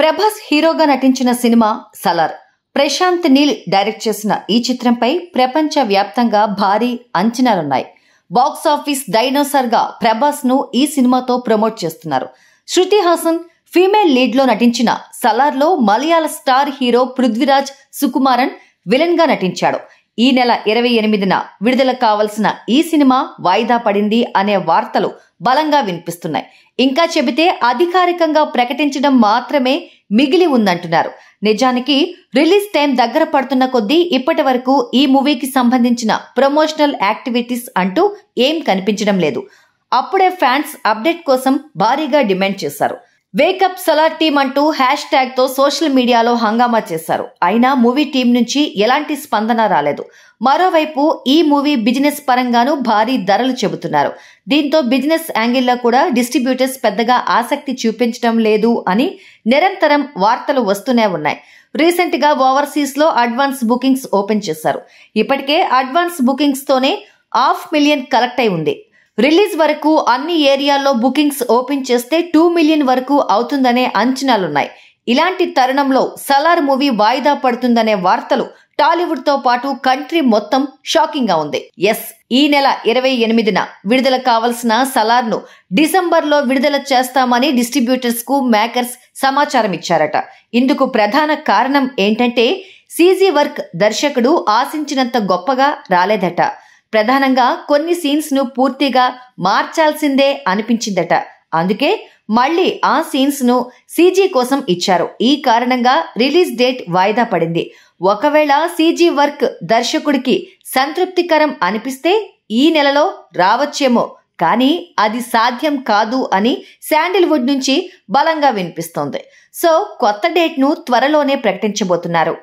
ప్రభాస్ హీరోగా నటించిన cinema Salaar Prashanth Neel direct చేసిన ఈ చిత్రంపై ప్రపంచ వ్యాప్తంగా భారీ అంచనాలున్నాయి బాక్సాఫీస్ డైనోసార్గా ను ఈ సినిమాతో ప్రమోట్ చేస్తున్నారు శృతి హాసన్ ఫీమేల్ లీడ్లో నటించిన సలార్లో Malayalam star hero Prithviraj Sukumaran villain గా నటించాడు ఈ నెల ఇరవై ఎనిమిదిన విడుదల కావలసిన ఈ సినిమా వాయిదా పడింది అనే వార్తలు బలంగా వినిపిస్తున్నాయి ఇంకా చెబితే అధికారికంగా ప్రకటించడం మాత్రమే మిగిలి ఉందంటున్నారు నిజానికి రిలీజ్ టైం దగ్గర పడుతున్న కొద్దీ ఇప్పటి వరకు ఈ మూవీకి సంబంధించిన ప్రమోషనల్ యాక్టివిటీస్ అంటూ ఏం కనిపించడం లేదు అప్పుడే ఫ్యాన్స్ అప్డేట్ కోసం భారీగా డిమాండ్ చేశారు వేకప్ సలార్ టీమ్ అంటూ హ్యాష్ ట్యాగ్ తో సోషల్ మీడియాలో హంగామా చేశారు అయినా మూవీ టీం నుంచి ఎలాంటి స్పందన రాలేదు మరోవైపు ఈ మూవీ బిజినెస్ పరంగానూ భారీ ధరలు చెబుతున్నారు దీంతో బిజినెస్ యాంగిల్లో కూడా డిస్ట్రిబ్యూటర్స్ పెద్దగా ఆసక్తి చూపించడం లేదు అని నిరంతరం వార్తలు వస్తూనే ఉన్నాయి రీసెంట్ గా ఓవర్సీస్ లో అడ్వాన్స్ బుకింగ్స్ ఓపెన్ చేశారు ఇప్పటికే అడ్వాన్స్ బుకింగ్స్ తోనే హాఫ్ మిలియన్ కలెక్ట్ అయి ఉంది రిలీజ్ వరకు అన్ని ఏరియాల్లో బుకింగ్స్ ఓపెన్ చేస్తే టూ మిలియన్ వరకు అవుతుందనే అంచనాలున్నాయి ఇలాంటి తరుణంలో సలార్ మూవీ వాయిదా పడుతుందనే వార్తలు టాలీవుడ్ తో పాటు కంట్రీ మొత్తం షాకింగ్ గా ఉంది ఎస్ ఈ నెల ఇరవై ఎనిమిదిన విడుదల కావలసిన సలార్ ను డిసెంబర్ లో విడుదల చేస్తామని డిస్ట్రిబ్యూటర్స్ కు మేకర్స్ సమాచారం ఇచ్చారట ఇందుకు ప్రధాన కారణం ఏంటంటే సీజీ వర్క్ దర్శకుడు ఆశించినంత గొప్పగా రాలేదట ప్రధానంగా కొన్ని సీన్స్ను పూర్తిగా మార్చాల్సిందే అనిపించిందట అందుకే మళ్ళీ ఆ సీన్స్ను సీజీ కోసం ఇచ్చారు ఈ కారణంగా రిలీజ్ డేట్ వాయిదా పడింది ఒకవేళ సీజీ వర్క్ దర్శకుడికి సంతృప్తికరం అనిపిస్తే ఈ నెలలో రావచ్చేమో కానీ అది సాధ్యం కాదు అని శాండిల్వుడ్ నుంచి బలంగా వినిపిస్తోంది సో కొత్త డేట్ను త్వరలోనే ప్రకటించబోతున్నారు